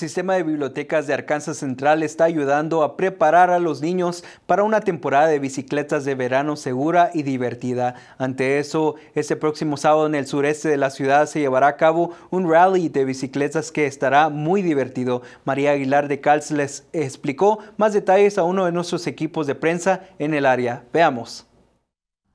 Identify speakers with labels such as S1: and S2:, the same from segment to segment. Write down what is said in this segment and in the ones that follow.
S1: El sistema de bibliotecas de Arkansas Central está ayudando a preparar a los niños para una temporada de bicicletas de verano segura y divertida. Ante eso, este próximo sábado en el sureste de la ciudad se llevará a cabo un rally de bicicletas que estará muy divertido. María Aguilar de Calz les explicó más detalles a uno de nuestros equipos de prensa en el área. Veamos.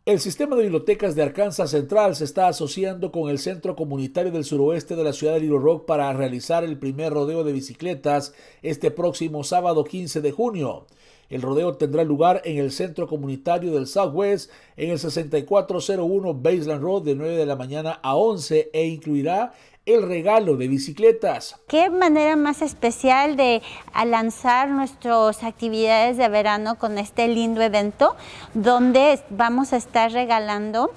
S2: El sistema de bibliotecas de Arkansas Central se está asociando con el Centro Comunitario del Suroeste de la ciudad de Little Rock para realizar el primer rodeo de bicicletas este próximo sábado 15 de junio. El rodeo tendrá lugar en el centro comunitario del Southwest en el 6401 Baseland Road de 9 de la mañana a 11 e incluirá el regalo de bicicletas.
S3: Qué manera más especial de lanzar nuestras actividades de verano con este lindo evento donde vamos a estar regalando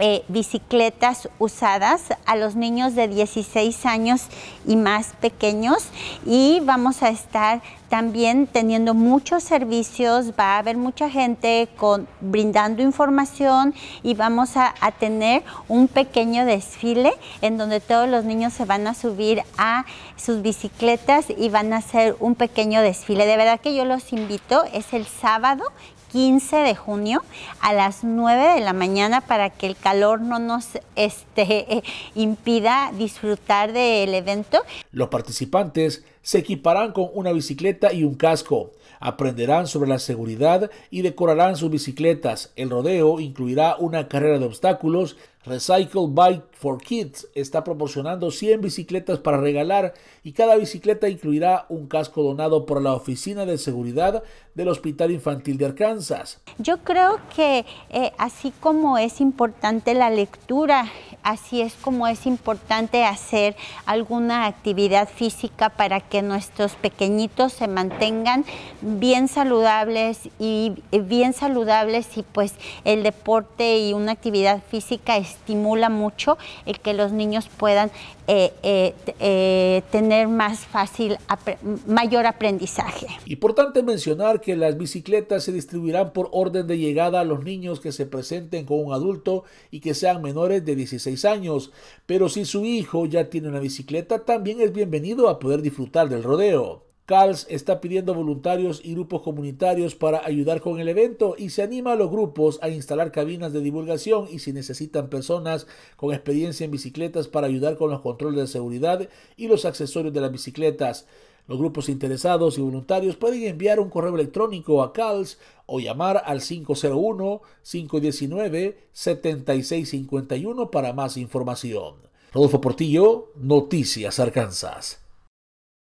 S3: eh, bicicletas usadas a los niños de 16 años y más pequeños y vamos a estar también teniendo muchos servicios, va a haber mucha gente con, brindando información y vamos a, a, tener un pequeño desfile en donde todos los niños se van a subir a sus bicicletas y van a hacer un pequeño desfile. De verdad que yo los invito, es el sábado 15 de junio a las 9 de la mañana para que el calor no nos este, impida disfrutar del evento.
S2: Los participantes se equiparán con una bicicleta y un casco, aprenderán sobre la seguridad y decorarán sus bicicletas. El rodeo incluirá una carrera de obstáculos Recycle Bike for Kids está proporcionando 100 bicicletas para regalar y cada bicicleta incluirá un casco donado por la Oficina de Seguridad del Hospital Infantil de
S3: Arkansas. Yo creo que eh, así como es importante la lectura, así es como es importante hacer alguna actividad física para que nuestros pequeñitos se mantengan bien saludables y bien saludables y pues el deporte y una actividad física es estimula mucho el que los niños puedan eh, eh, eh, tener más fácil, mayor aprendizaje.
S2: Importante mencionar que las bicicletas se distribuirán por orden de llegada a los niños que se presenten con un adulto y que sean menores de 16 años, pero si su hijo ya tiene una bicicleta, también es bienvenido a poder disfrutar del rodeo. CALS está pidiendo voluntarios y grupos comunitarios para ayudar con el evento y se anima a los grupos a instalar cabinas de divulgación y si necesitan personas con experiencia en bicicletas para ayudar con los controles de seguridad y los accesorios de las bicicletas. Los grupos interesados y voluntarios pueden enviar un correo electrónico a CALS o llamar al 501-519-7651 para más información. Rodolfo Portillo, Noticias Arkansas.